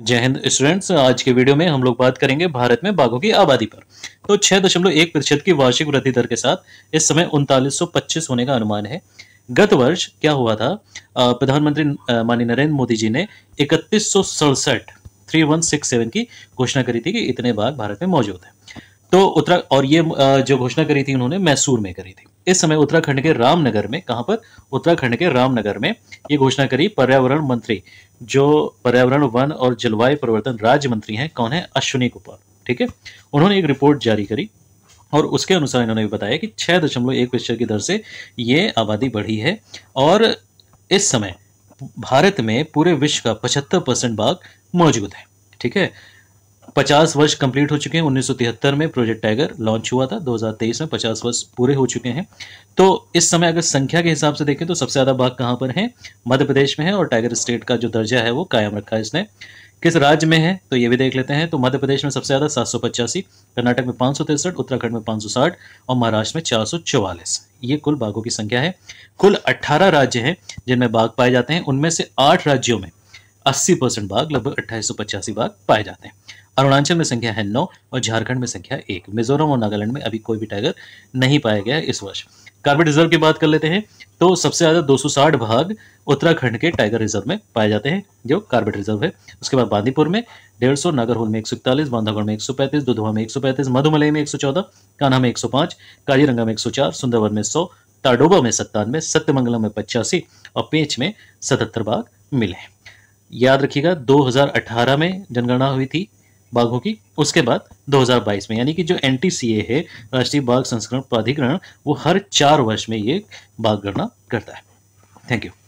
जय हिंद स्टूडेंट्स आज के वीडियो में हम लोग बात करेंगे भारत में बाघों की आबादी पर तो छह दशमलव एक प्रतिशत की वार्षिक वृद्धि दर के साथ इस समय उनतालीस होने का अनुमान है गत वर्ष क्या हुआ था प्रधानमंत्री माननीय नरेंद्र मोदी जी ने इकतीस सौ सड़सठ थ्री वन सिक्स सेवन की घोषणा करी थी कि इतने बाघ भारत में मौजूद है तो उत्तरा और ये जो घोषणा करी थी उन्होंने मैसूर में करी थी इस समय उत्तराखंड के रामनगर में कहां पर उत्तराखंड के रामनगर में ये घोषणा करी पर्यावरण मंत्री जो पर्यावरण वन और जलवायु परिवर्तन राज्य मंत्री हैं कौन है अश्विनी कुमार ठीक है उन्होंने एक रिपोर्ट जारी करी और उसके अनुसार इन्होंने भी बताया कि छह दशमलव एक प्रतिशत की दर से ये आबादी बढ़ी है और इस समय भारत में पूरे विश्व का पचहत्तर परसेंट भाग मौजूद है ठीक है पचास वर्ष कंप्लीट हो चुके हैं उन्नीस में प्रोजेक्ट टाइगर लॉन्च हुआ था 2023 में 50 वर्ष पूरे हो चुके हैं तो इस समय अगर संख्या के हिसाब से देखें तो सबसे ज़्यादा भाग कहाँ पर है मध्य प्रदेश में है और टाइगर स्टेट का जो दर्जा है वो कायम रखा है इसने किस राज्य में है तो ये भी देख लेते हैं तो मध्य प्रदेश में सबसे ज़्यादा सात कर्नाटक में पांच उत्तराखंड में पांच और महाराष्ट्र में चार ये कुल बाघों की संख्या है कुल अट्ठारह राज्य है जिनमें बाघ पाए जाते हैं उनमें से आठ राज्यों में अस्सी परसेंट बाघ लगभग अट्ठाईस बाघ पाए जाते हैं अरुणाचल में संख्या है नौ और झारखंड में संख्या एक मिजोरम और नागालैंड में अभी कोई भी टाइगर नहीं पाया गया इस वर्ष कार्बेट रिजर्व की बात कर लेते हैं तो सबसे ज़्यादा 260 भाग उत्तराखंड के टाइगर रिजर्व में पाए जाते हैं जो कार्बेट रिजर्व है उसके बाद बांदीपुर में डेढ़ सौ नागरहोल में एक सौ इकतालीस बांधागढ़ में एक सौ पैंतीस दुधवा में एक सौ पैंतीस मधुमलई में एक सौ चौदह कान्हा में एक सौ पांच काजीरंगा में एक सौ चार सुंदरवन में सौ ताडोबा में सत्तानवे सत्यमंगलम में पचासी और पेंच में सतहत्तर भाग मिले याद रखिएगा 2018 में जनगणना हुई थी बाघों होगी उसके बाद 2022 में यानी कि जो एन है राष्ट्रीय बाघ संस्करण प्राधिकरण वो हर चार वर्ष में ये बाघ गणना करता है थैंक यू